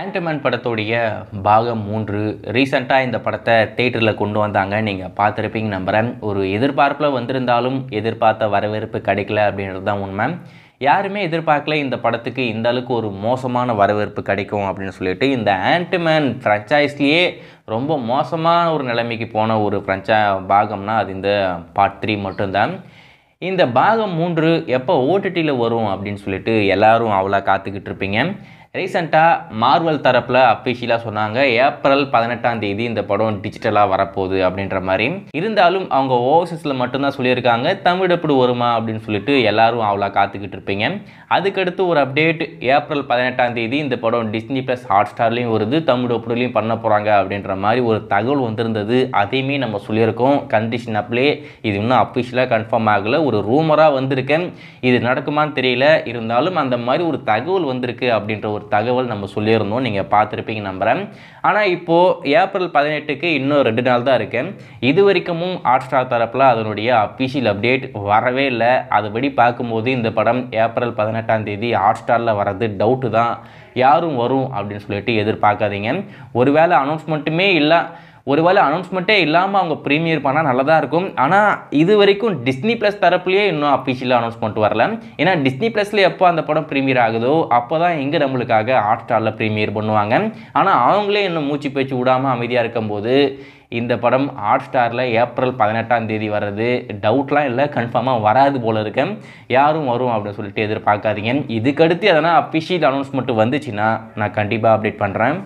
ஆண்டமேன் படத்தோடைய பாகம் மூன்று ரீசெண்டாக இந்த படத்தை தேட்டரில் கொண்டு வந்தாங்க நீங்கள் பார்த்துருப்பீங்க நம்புகிறேன் ஒரு எதிர்பார்ப்பில் வந்திருந்தாலும் எதிர்பார்த்த வரவேற்பு கிடைக்கல அப்படின்றது தான் உண்மை யாருமே எதிர்பார்க்கல இந்த படத்துக்கு இந்த அளவுக்கு ஒரு மோசமான வரவேற்பு கிடைக்கும் அப்படின்னு சொல்லிட்டு இந்த ஆண்டமேன் ஃப்ரான்ச்சைஸ்லேயே ரொம்ப மோசமான ஒரு நிலைமைக்கு போன ஒரு ஃப்ரான்ச்சா பாகம்னா அது இந்த பார்ட் த்ரீ மட்டும்தான் இந்த பாகம் மூன்று எப்போ ஓடிடியில் வரும் அப்படின்னு சொல்லிட்டு எல்லோரும் அவ்வளோ காத்துக்கிட்டு இருப்பீங்க ரீசெண்டாக மார்வல் தரப்பில் அஃபிஷியலாக சொன்னாங்க ஏப்ரல் பதினெட்டாம் தேதி இந்த படம் டிஜிட்டலாக வரப்போகுது அப்படின்ற மாதிரி இருந்தாலும் அவங்க ஓவர்சீஸில் மட்டும்தான் சொல்லியிருக்காங்க தமிழ் எப்படி வருமா அப்படின்னு சொல்லிட்டு எல்லாரும் அவ்வளோ காத்துக்கிட்டு இருப்பீங்க அதுக்கடுத்து ஒரு அப்டேட் ஏப்ரல் பதினெட்டாம் தேதி இந்த படம் டிஸ்னி ப்ளஸ் ஹாட் ஸ்டார்லேயும் வருது தமிழ் ஒப்புடலையும் பண்ண போகிறாங்க அப்படின்ற மாதிரி ஒரு தகவல் வந்திருந்தது அதையுமே நம்ம சொல்லியிருக்கோம் கண்டிஷன் அப்ளே இது இன்னும் அஃபிஷியலாக கன்ஃபார்ம் ஆகலை ஒரு ரூமராக வந்திருக்கேன் இது நடக்குமான்னு தெரியல இருந்தாலும் அந்த மாதிரி ஒரு தகவல் வந்திருக்கு அப்படின்ற ஒரு ஒரு தகவல் நம்ம சொல்லியிருந்தோம் நீங்கள் பார்த்துருப்பீங்க நம்புகிறேன் ஆனால் இப்போது ஏப்ரல் பதினெட்டுக்கு இன்னும் ரெண்டு நாள் தான் இருக்கேன் இது வரைக்கும் ஹாட் ஸ்டார் தரப்பில் அதனுடைய அஃபிஷியல் அப்டேட் வரவே இல்லை அதுபடி பார்க்கும்போது இந்த படம் ஏப்ரல் பதினெட்டாம் தேதி ஹாட் ஸ்டாரில் வர்றது டவுட்டு தான் யாரும் வரும் அப்படின்னு சொல்லிட்டு எதிர்பார்க்காதீங்க ஒருவேளை அனௌன்ஸ்மெண்ட்டுமே இல்லை ஒருவேளை அனௌன்ஸ்மெண்ட்டே இல்லாமல் அவங்க ப்ரீமியர் பண்ணால் நல்லதாக இருக்கும் ஆனால் இது வரைக்கும் டிஸ்னி ப்ளஸ் தரப்புலேயே இன்னும் அஃபீஷியலாக அனௌன்ஸ்மெண்ட் வரல ஏன்னா டிஸ்னி ப்ளஸில் எப்போ அந்த படம் ப்ரீமியர் ஆகுதோ அப்போ தான் எங்கே நம்மளுக்காக ஹாட் ஸ்டாரில் ப்ரீமியர் பண்ணுவாங்க ஆனால் அவங்களே இன்னும் மூச்சு பேச்சு விடாமல் அமைதியாக இருக்கும்போது இந்த படம் ஹாட் ஸ்டாரில் ஏப்ரல் பதினெட்டாம் தேதி வர்றது டவுட்லாம் இல்லை கன்ஃபார்மாக வராது போல இருக்கேன் யாரும் வரும் அப்படின்னு சொல்லிட்டு எதிர்பார்க்காதீங்க இதுக்கடுத்து எதனா அஃபிஷியல் அனௌன்ஸ்மெண்ட் வந்துச்சுன்னா நான் கண்டிப்பாக அப்டேட் பண்ணுறேன்